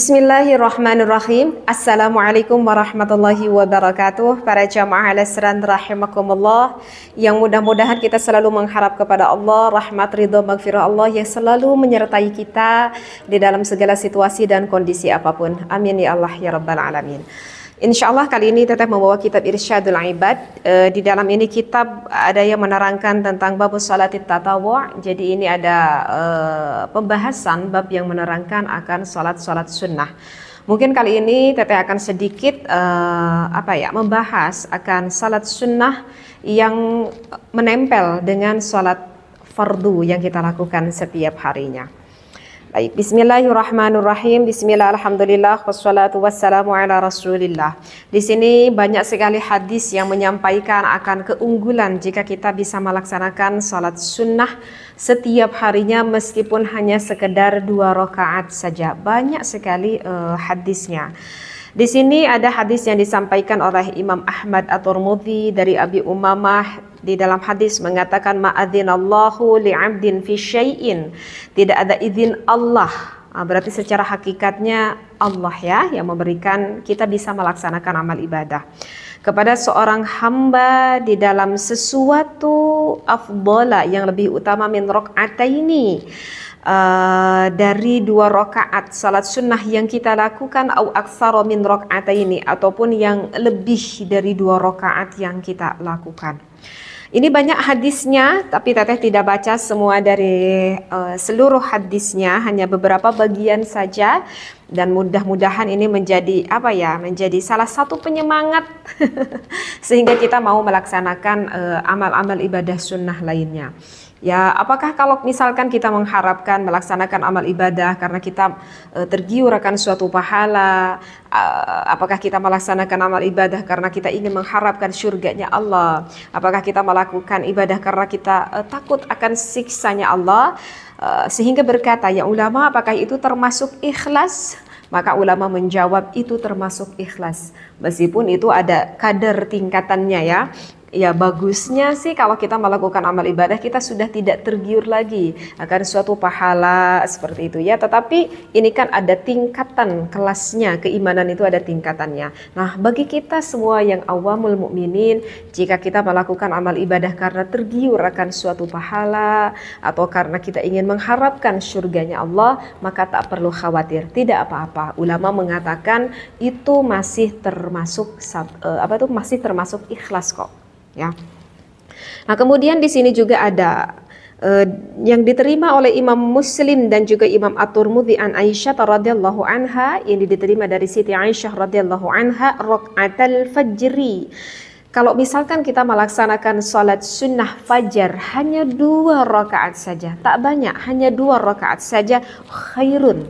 Bismillahirrahmanirrahim. Assalamualaikum warahmatullahi wabarakatuh. Para jamaah al-asran rahimakumullah. Yang mudah-mudahan kita selalu mengharap kepada Allah, rahmat, ridho, maghfirah Allah yang selalu menyertai kita di dalam segala situasi dan kondisi apapun. Amin ya Allah ya Rabbal Alamin. Insya Allah kali ini Teteh membawa kitab Irsyadul Ibad. E, di dalam ini kitab ada yang menerangkan tentang bab salat tatawa. Jadi ini ada e, pembahasan bab yang menerangkan akan salat-salat sunnah. Mungkin kali ini Teteh akan sedikit e, apa ya membahas akan salat sunnah yang menempel dengan salat fardu yang kita lakukan setiap harinya. Baik, bismillahirrahmanirrahim. Bismillah, alhamdulillah, wassalatu wassalamu ala rasulillah. Di sini banyak sekali hadis yang menyampaikan akan keunggulan jika kita bisa melaksanakan salat sunnah setiap harinya meskipun hanya sekedar dua rakaat saja. Banyak sekali uh, hadisnya. Di sini ada hadis yang disampaikan oleh Imam Ahmad At-Turmudzi dari Abi Umamah di dalam hadis mengatakan ma'adzinallahu li'abdin fi syai'in. Tidak ada izin Allah. Ah, berarti secara hakikatnya Allah ya yang memberikan kita bisa melaksanakan amal ibadah kepada seorang hamba di dalam sesuatu afdola yang lebih utama min ini Eh, dari dua rakaat salat sunnah yang kita lakukan au aksara min ini ataupun yang lebih dari dua rakaat yang kita lakukan. Ini banyak hadisnya, tapi Teteh tidak baca semua dari uh, seluruh hadisnya, hanya beberapa bagian saja dan mudah-mudahan ini menjadi apa ya menjadi salah satu penyemangat sehingga kita mau melaksanakan eh, amal-amal uh, ibadah sunnah lainnya ya apakah kalau misalkan kita mengharapkan melaksanakan amal ibadah karena kita uh, tergiur akan suatu pahala uh, apakah kita melaksanakan amal ibadah karena kita ingin mengharapkan surganya Allah apakah kita melakukan ibadah karena kita takut akan siksanya Allah sehingga berkata ya ulama apakah itu termasuk ikhlas maka ulama menjawab itu termasuk ikhlas. Meskipun itu ada kader tingkatannya ya ya bagusnya sih kalau kita melakukan amal ibadah kita sudah tidak tergiur lagi akan suatu pahala seperti itu ya tetapi ini kan ada tingkatan kelasnya keimanan itu ada tingkatannya nah bagi kita semua yang awamul mukminin jika kita melakukan amal ibadah karena tergiur akan suatu pahala atau karena kita ingin mengharapkan surganya Allah maka tak perlu khawatir tidak apa-apa ulama mengatakan itu masih termasuk eh, apa itu masih termasuk ikhlas kok ya. Nah, kemudian di sini juga ada uh, yang diterima oleh Imam Muslim dan juga Imam At-Tirmidzi an Aisyah radhiyallahu anha yang diterima dari Siti Aisyah radhiyallahu anha rakaatul fajri. Kalau misalkan kita melaksanakan sholat sunnah fajar hanya dua rakaat saja, tak banyak, hanya dua rakaat saja khairun.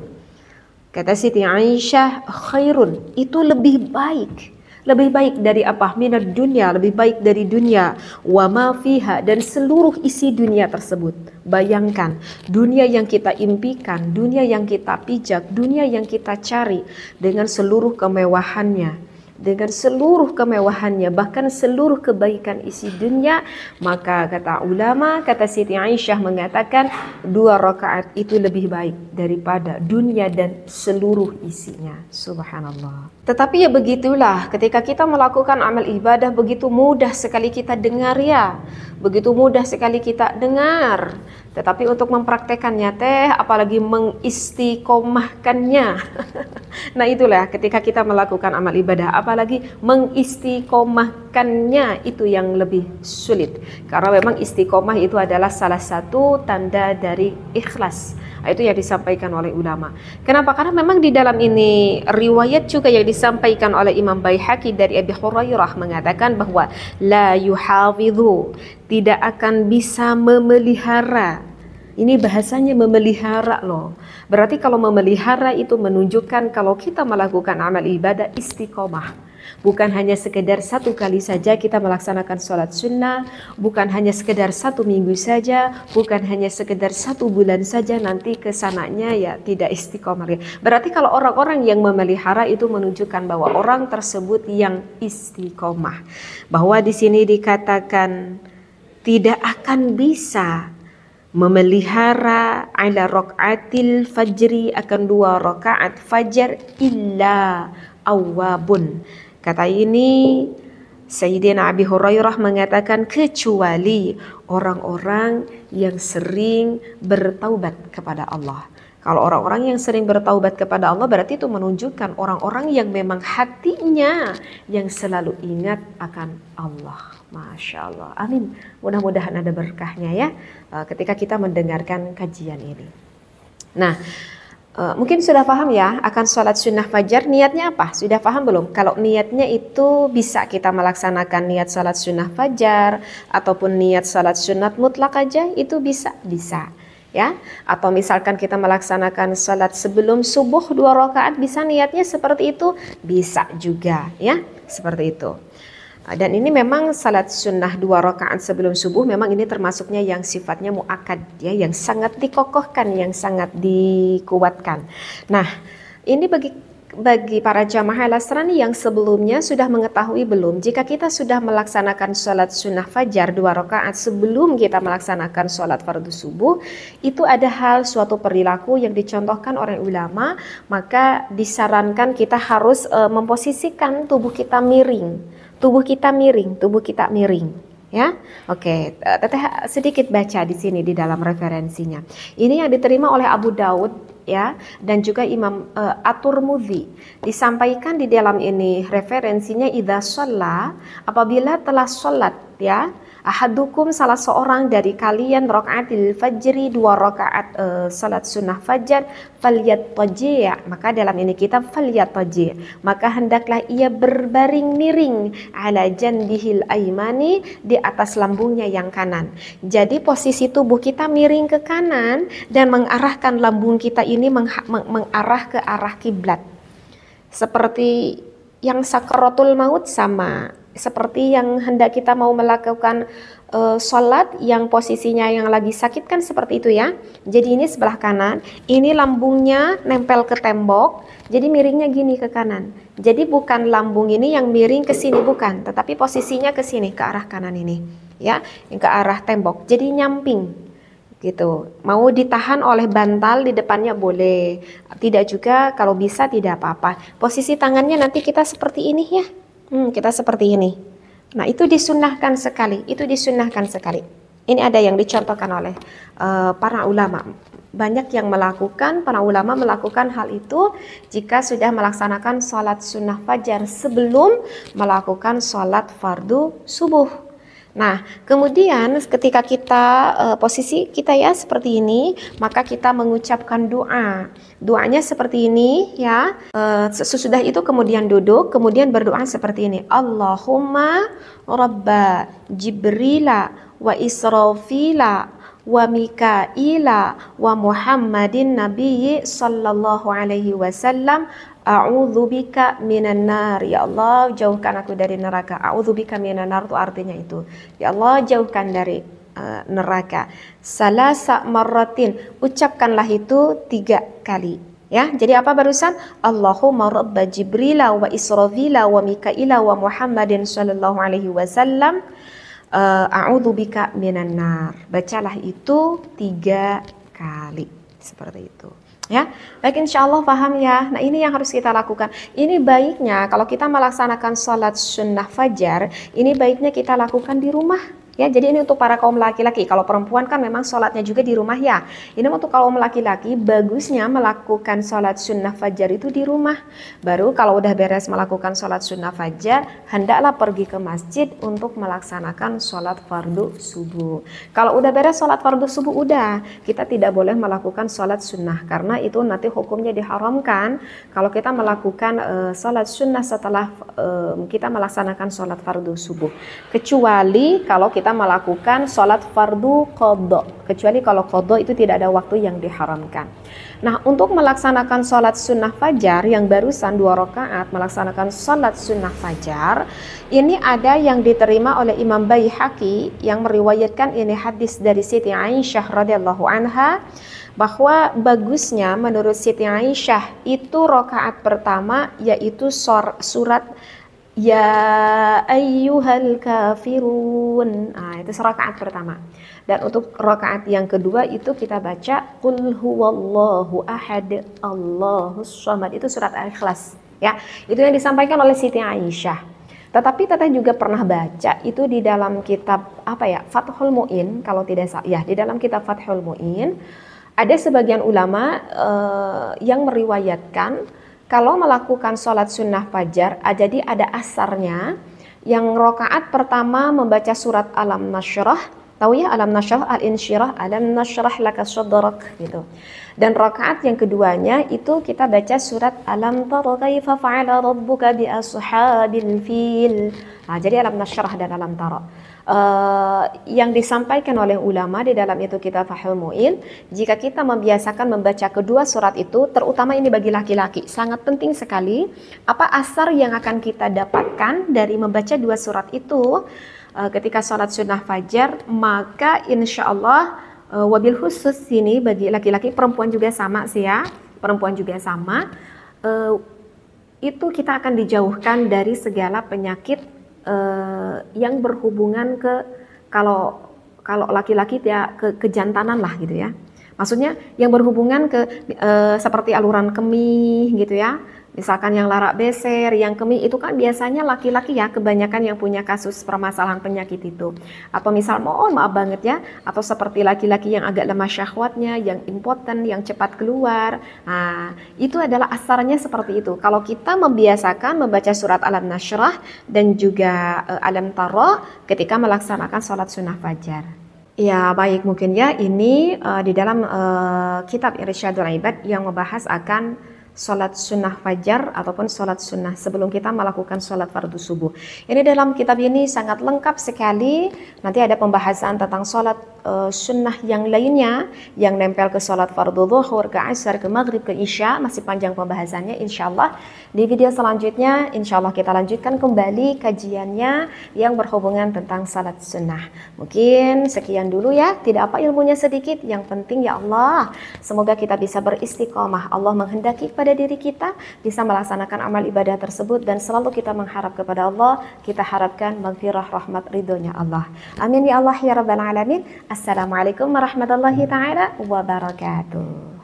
Kata Siti Aisyah, khairun itu lebih baik lebih baik dari apa minat dunia lebih baik dari dunia wa ma fiha dan seluruh isi dunia tersebut bayangkan dunia yang kita impikan dunia yang kita pijak dunia yang kita cari dengan seluruh kemewahannya dengan seluruh kemewahannya bahkan seluruh kebaikan isi dunia maka kata ulama kata Siti Aisyah mengatakan dua rakaat itu lebih baik daripada dunia dan seluruh isinya subhanallah tetapi ya begitulah ketika kita melakukan amal ibadah begitu mudah sekali kita dengar ya begitu mudah sekali kita dengar. Tetapi untuk mempraktekannya teh, apalagi mengistiqomahkannya. nah itulah ketika kita melakukan amal ibadah, apalagi mengistiqomahkannya itu yang lebih sulit. Karena memang istiqomah itu adalah salah satu tanda dari ikhlas Nah, itu yang disampaikan oleh ulama. Kenapa? Karena memang di dalam ini riwayat juga yang disampaikan oleh Imam Baihaqi dari Abi Hurairah mengatakan bahwa la yuhafidhu tidak akan bisa memelihara ini bahasanya memelihara loh. Berarti kalau memelihara itu menunjukkan kalau kita melakukan amal ibadah istiqomah Bukan hanya sekedar satu kali saja kita melaksanakan sholat sunnah, bukan hanya sekedar satu minggu saja, bukan hanya sekedar satu bulan saja nanti kesananya ya tidak istiqomah. Berarti kalau orang-orang yang memelihara itu menunjukkan bahwa orang tersebut yang istiqomah. Bahwa di sini dikatakan tidak akan bisa memelihara ala rakaatil fajri akan dua rokaat fajar illa awabun Kata ini Sayyidina Abi Hurairah mengatakan kecuali orang-orang yang sering bertaubat kepada Allah. Kalau orang-orang yang sering bertaubat kepada Allah berarti itu menunjukkan orang-orang yang memang hatinya yang selalu ingat akan Allah. Masya Allah. Amin. Mudah-mudahan ada berkahnya ya eh, ketika kita mendengarkan kajian ini. Nah, Eh, mungkin sudah paham ya akan sholat sunnah fajar niatnya apa sudah paham belum kalau niatnya itu bisa kita melaksanakan niat sholat sunnah fajar ataupun niat sholat sunat mutlak aja itu bisa bisa ya atau misalkan kita melaksanakan sholat sebelum subuh dua rakaat bisa niatnya seperti itu bisa juga ya seperti itu dan ini memang salat sunnah dua rakaat sebelum subuh memang ini termasuknya yang sifatnya muakad ya, yang sangat dikokohkan, yang sangat dikuatkan. Nah, ini bagi bagi para jamaah al yang sebelumnya sudah mengetahui belum jika kita sudah melaksanakan sholat sunnah fajar dua rakaat sebelum kita melaksanakan sholat fardu subuh itu ada hal suatu perilaku yang dicontohkan oleh ulama maka disarankan kita harus e, memposisikan tubuh kita miring tubuh kita miring, tubuh kita miring. Ya, oke. Okay. Eh, Teteh sedikit baca di sini di dalam referensinya. Ini yang diterima oleh Abu Daud ya dan juga Imam uh, eh, Atur Mudi disampaikan di dalam ini referensinya idah sholat apabila telah sholat ya ahadukum salah seorang dari kalian rakaatil fajri dua rakaat e, salat sunnah fajar faliyat ya maka dalam ini kita faliyat taji maka hendaklah ia berbaring miring ala jandihil aimani di atas lambungnya yang kanan jadi posisi tubuh kita miring ke kanan dan mengarahkan lambung kita ini meng meng mengarah ke arah kiblat seperti yang sakaratul maut sama seperti yang hendak kita mau melakukan uh, sholat yang posisinya yang lagi sakit kan seperti itu ya. Jadi ini sebelah kanan, ini lambungnya nempel ke tembok, jadi miringnya gini ke kanan. Jadi bukan lambung ini yang miring ke sini bukan, tetapi posisinya ke sini ke arah kanan ini ya, ke arah tembok. Jadi nyamping gitu. Mau ditahan oleh bantal di depannya boleh. Tidak juga kalau bisa tidak apa-apa. Posisi tangannya nanti kita seperti ini ya Hmm, kita seperti ini. Nah, itu disunahkan sekali. Itu disunahkan sekali. Ini ada yang dicontohkan oleh uh, para ulama. Banyak yang melakukan, para ulama melakukan hal itu jika sudah melaksanakan sholat sunnah fajar sebelum melakukan sholat fardu subuh. Nah, kemudian ketika kita uh, posisi kita ya seperti ini, maka kita mengucapkan doa. Doanya seperti ini ya. Uh, sesudah itu kemudian duduk, kemudian berdoa seperti ini. Allahumma rabba Jibrila wa Israfila wa Mikaila wa Muhammadin Nabiyyi sallallahu alaihi wasallam A'udzubika minan nar Ya Allah jauhkan aku dari neraka A'udzubika minan nar itu artinya itu Ya Allah jauhkan dari uh, neraka Salasa marratin Ucapkanlah itu tiga kali Ya, jadi apa barusan? Allahumma rabba Jibrila wa Israfila wa Mikaila wa Muhammadin sallallahu alaihi wasallam Eh, a'udzubika minan nar. Bacalah itu tiga kali seperti itu. Ya, baik insya Allah paham ya. Nah ini yang harus kita lakukan. Ini baiknya kalau kita melaksanakan sholat sunnah fajar, ini baiknya kita lakukan di rumah Ya, jadi ini untuk para kaum laki-laki. Kalau perempuan kan memang sholatnya juga di rumah ya. Ini untuk kaum laki-laki bagusnya melakukan sholat sunnah fajar itu di rumah. Baru kalau udah beres melakukan sholat sunnah fajar, hendaklah pergi ke masjid untuk melaksanakan sholat fardu subuh. Kalau udah beres sholat fardu subuh udah, kita tidak boleh melakukan sholat sunnah karena itu nanti hukumnya diharamkan. Kalau kita melakukan uh, sholat sunnah setelah uh, kita melaksanakan sholat fardu subuh, kecuali kalau kita kita melakukan sholat fardu kodok. Kecuali kalau kodok itu tidak ada waktu yang diharamkan. Nah, untuk melaksanakan sholat sunnah fajar yang barusan dua rakaat melaksanakan sholat sunnah fajar, ini ada yang diterima oleh Imam haki yang meriwayatkan ini hadis dari Siti Aisyah radhiyallahu anha bahwa bagusnya menurut Siti Aisyah itu rakaat pertama yaitu surat Ya ayyuhal kafirun. Nah, itu rakaat pertama. Dan untuk rakaat yang kedua itu kita baca Qul huwallahu ahad Allahus samad. Itu surat Al-Ikhlas, ya. Itu yang disampaikan oleh Siti Aisyah. Tetapi teteh juga pernah baca itu di dalam kitab apa ya? Fathul Muin kalau tidak salah. Ya, di dalam kitab Fathul Muin ada sebagian ulama uh, yang meriwayatkan kalau melakukan sholat sunnah fajar, ah, jadi ada asarnya yang rokaat pertama membaca surat alam nasyrah, Tahu ya alam nasyrah al-insyirah alam nasyrah laka sadrak gitu. Dan rakaat yang keduanya itu kita baca surat alam tara fa'ala rabbuka bi ashabil fil. Nah, jadi alam nasyrah dan alam tara. Uh, yang disampaikan oleh ulama di dalam itu kita fahil mu'in jika kita membiasakan membaca kedua surat itu terutama ini bagi laki-laki sangat penting sekali apa asar yang akan kita dapatkan dari membaca dua surat itu Eh, ketika sholat sunnah fajar, maka insya Allah eh, wabil khusus ini bagi laki-laki perempuan juga sama sih ya, perempuan juga sama. Eh, itu kita akan dijauhkan dari segala penyakit yang berhubungan ke kalau kalau laki-laki ya ke kejantanan lah gitu ya. Maksudnya yang berhubungan ke e, seperti aluran kemih gitu ya, Misalkan yang larak beser, yang kemih itu kan biasanya laki-laki ya kebanyakan yang punya kasus permasalahan penyakit itu. Atau misal mohon maaf banget ya, atau seperti laki-laki yang agak lemah syahwatnya, yang impoten, yang cepat keluar. Nah, itu adalah asarnya seperti itu. Kalau kita membiasakan membaca surat Alam nasyrah dan juga eh, Alam Taro ketika melaksanakan sholat sunnah fajar. Ya baik mungkin ya ini uh, di dalam uh, kitab Irsyadul Ibad yang membahas akan sholat sunnah fajar ataupun sholat sunnah sebelum kita melakukan sholat fardu subuh. Ini dalam kitab ini sangat lengkap sekali. Nanti ada pembahasan tentang sholat eh, sunnah yang lainnya yang nempel ke sholat fardu zuhur, ke asar, ke maghrib, ke isya. Masih panjang pembahasannya insya Allah. Di video selanjutnya insya Allah kita lanjutkan kembali kajiannya yang berhubungan tentang sholat sunnah. Mungkin sekian dulu ya. Tidak apa ilmunya sedikit. Yang penting ya Allah. Semoga kita bisa beristiqomah. Allah menghendaki pada pada diri kita bisa melaksanakan amal ibadah tersebut dan selalu kita mengharap kepada Allah kita harapkan maghfirah rahmat ridhonya Allah amin ya Allah ya rabbal alamin assalamualaikum warahmatullahi taala wabarakatuh